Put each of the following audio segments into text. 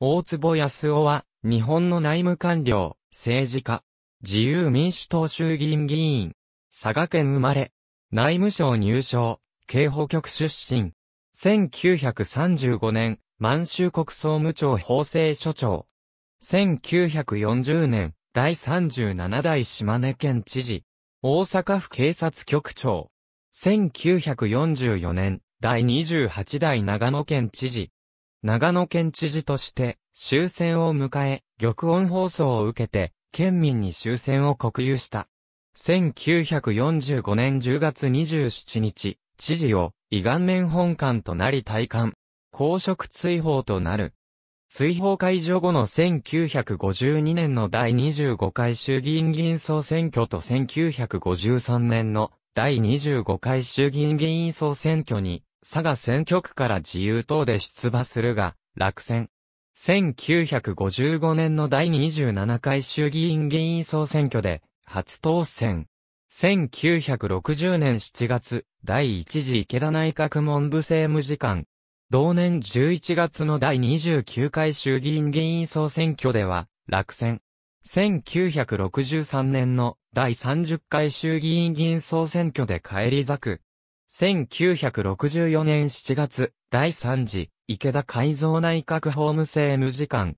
大坪康夫は、日本の内務官僚、政治家、自由民主党衆議院議員、佐賀県生まれ、内務省入省、警保局出身、1935年、満州国総務庁法制所長、1940年、第37代島根県知事、大阪府警察局長、1944年、第28代長野県知事、長野県知事として、終戦を迎え、玉音放送を受けて、県民に終戦を国有した。1945年10月27日、知事を、胃顔面本官となり退官。公職追放となる。追放解除後の1952年の第25回衆議院議員総選挙と1953年の第25回衆議院議員総選挙に佐賀選挙区から自由党で出馬するが、落選。1955年の第27回衆議院議員総選挙で、初当選。1960年7月、第1次池田内閣文部政務次官。同年11月の第29回衆議院議員総選挙では、落選。1963年の第30回衆議院議員総選挙で返り咲く。1964年7月、第3次、池田改造内閣法務政務次官。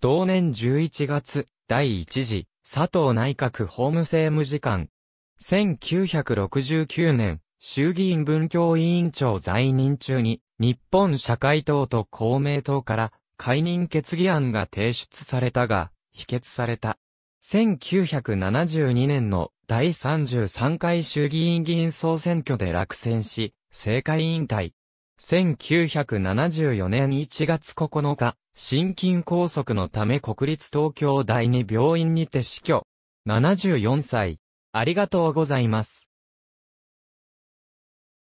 同年11月、第1次、佐藤内閣法務政務次官。1969年、衆議院文教委員長在任中に、日本社会党と公明党から解任決議案が提出されたが、否決された。1972年の第33回衆議院議員総選挙で落選し、政界引退。1974年1月9日、心筋梗塞のため国立東京第二病院にて死去。74歳。ありがとうございます。